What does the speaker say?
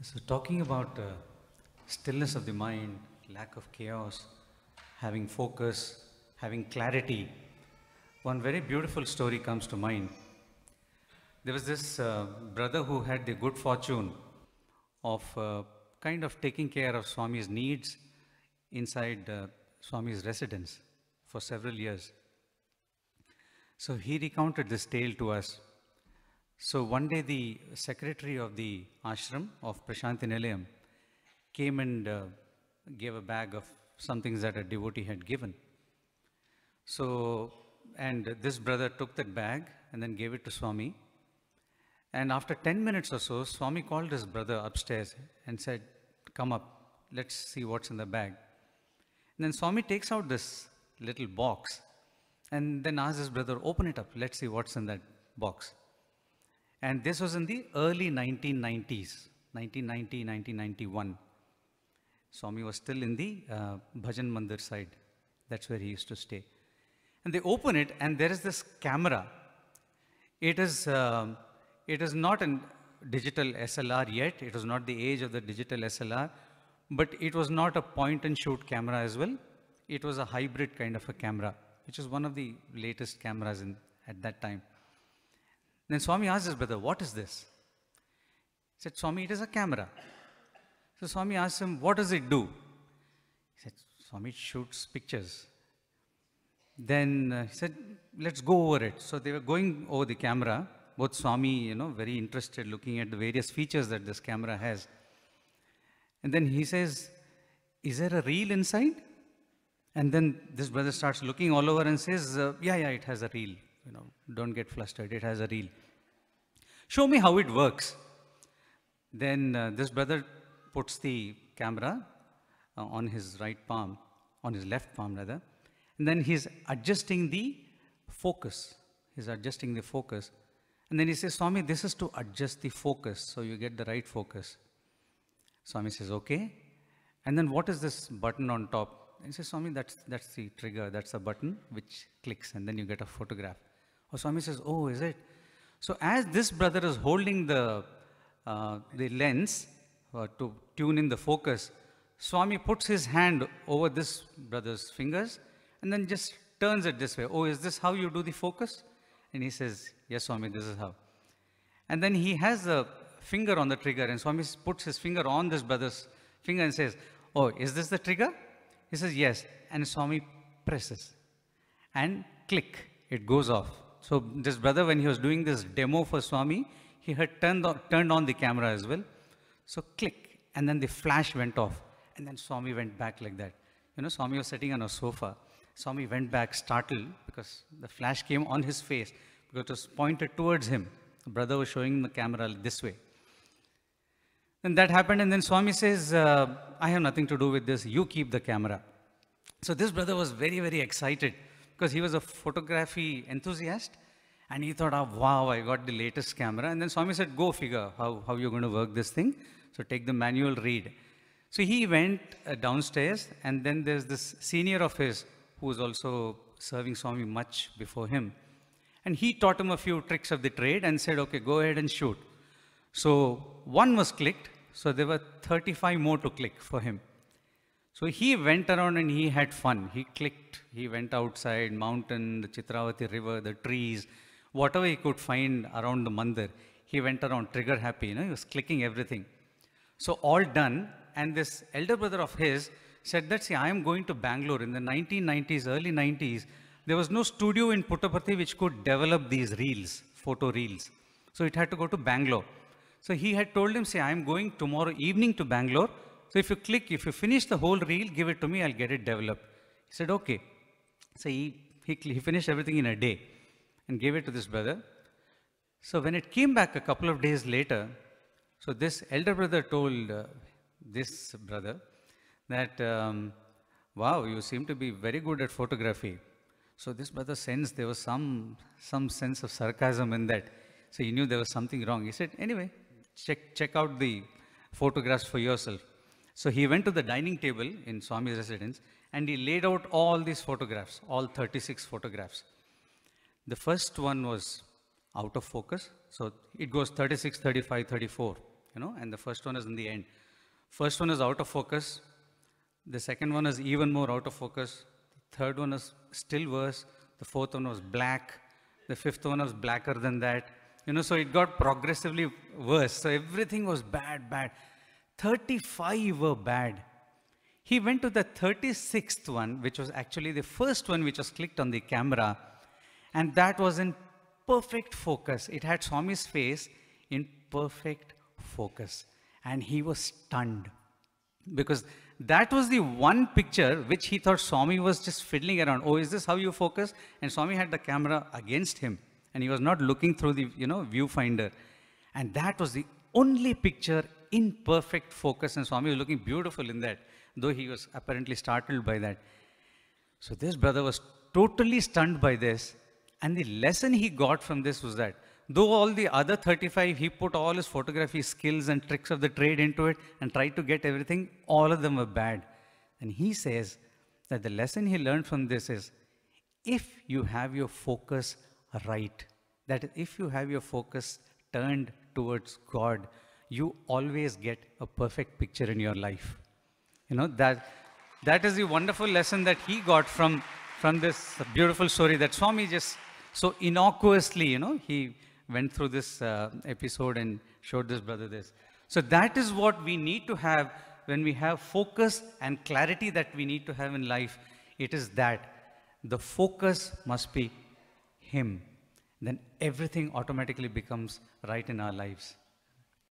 So, talking about uh, stillness of the mind, lack of chaos, having focus, having clarity, one very beautiful story comes to mind. There was this uh, brother who had the good fortune of uh, kind of taking care of Swami's needs inside uh, Swami's residence for several years. So he recounted this tale to us so one day the secretary of the ashram of Prashanti Nilayam came and uh, gave a bag of some things that a devotee had given. So, and this brother took that bag and then gave it to Swami. And after 10 minutes or so, Swami called his brother upstairs and said, come up, let's see what's in the bag. And then Swami takes out this little box and then asks his brother, open it up, let's see what's in that box. And this was in the early 1990s, 1990, 1991. Swami was still in the uh, Bhajan Mandir side. That's where he used to stay. And they open it, and there is this camera. It is, uh, it is not a digital SLR yet. It was not the age of the digital SLR. But it was not a point-and-shoot camera as well. It was a hybrid kind of a camera, which is one of the latest cameras in, at that time. Then Swami asked his brother, What is this? He said, Swami, it is a camera. So Swami asked him, What does it do? He said, Swami, shoots pictures. Then uh, he said, Let's go over it. So they were going over the camera. Both Swami, you know, very interested looking at the various features that this camera has. And then he says, Is there a reel inside? And then this brother starts looking all over and says, uh, Yeah, yeah, it has a reel you know, don't get flustered. It has a reel. Show me how it works. Then uh, this brother puts the camera uh, on his right palm, on his left palm rather, and then he's adjusting the focus. He's adjusting the focus. And then he says, Swami, this is to adjust the focus so you get the right focus. Swami says, okay. And then what is this button on top? And he says, Swami, that's, that's the trigger, that's the button which clicks, and then you get a photograph. Swami says, oh, is it? So as this brother is holding the, uh, the lens uh, to tune in the focus, Swami puts his hand over this brother's fingers and then just turns it this way. Oh, is this how you do the focus? And he says, yes, Swami, this is how. And then he has the finger on the trigger and Swami puts his finger on this brother's finger and says, oh, is this the trigger? He says, yes. And Swami presses and click, it goes off so this brother, when he was doing this demo for Swami, he had turned on, turned on the camera as well. So click, and then the flash went off. And then Swami went back like that. You know, Swami was sitting on a sofa. Swami went back startled because the flash came on his face because it was pointed towards him. The brother was showing the camera this way. Then that happened, and then Swami says, uh, I have nothing to do with this. You keep the camera. So this brother was very, very excited because he was a photography enthusiast. And he thought, oh, wow, I got the latest camera. And then Swami said, go figure how, how you're going to work this thing. So take the manual read. So he went uh, downstairs and then there's this senior of his who was also serving Swami much before him. And he taught him a few tricks of the trade and said, okay, go ahead and shoot. So one was clicked. So there were 35 more to click for him. So he went around and he had fun. He clicked, he went outside, mountain, the Chitravati river, the trees, whatever he could find around the mandir. He went around trigger happy, you know, he was clicking everything. So all done, and this elder brother of his said that, see, I am going to Bangalore in the 1990s, early 90s. There was no studio in Puttaparthi which could develop these reels, photo reels. So it had to go to Bangalore. So he had told him, say, I am going tomorrow evening to Bangalore so if you click, if you finish the whole reel, give it to me, I'll get it developed. He said, okay. So he, he, he finished everything in a day and gave it to this brother. So when it came back a couple of days later, so this elder brother told uh, this brother that, um, wow, you seem to be very good at photography. So this brother sensed there was some, some sense of sarcasm in that. So he knew there was something wrong. He said, anyway, check, check out the photographs for yourself. So he went to the dining table in Swami's residence and he laid out all these photographs, all 36 photographs. The first one was out of focus. So it goes 36, 35, 34, you know, and the first one is in the end. First one is out of focus. The second one is even more out of focus. The third one is still worse. The fourth one was black. The fifth one was blacker than that. You know, so it got progressively worse. So everything was bad, bad. 35 were bad. He went to the 36th one, which was actually the first one which was clicked on the camera, and that was in perfect focus. It had Swami's face in perfect focus, and he was stunned because that was the one picture which he thought Swami was just fiddling around. Oh, is this how you focus? And Swami had the camera against him and he was not looking through the, you know, viewfinder. And that was the only picture imperfect focus. And Swami was looking beautiful in that, though he was apparently startled by that. So this brother was totally stunned by this. And the lesson he got from this was that, though all the other 35, he put all his photography skills and tricks of the trade into it and tried to get everything, all of them were bad. And he says that the lesson he learned from this is, if you have your focus right, that if you have your focus turned towards God, you always get a perfect picture in your life. You know, that, that is the wonderful lesson that he got from, from this beautiful story that Swami just so innocuously, you know, he went through this uh, episode and showed this brother this. So that is what we need to have when we have focus and clarity that we need to have in life. It is that the focus must be him. Then everything automatically becomes right in our lives.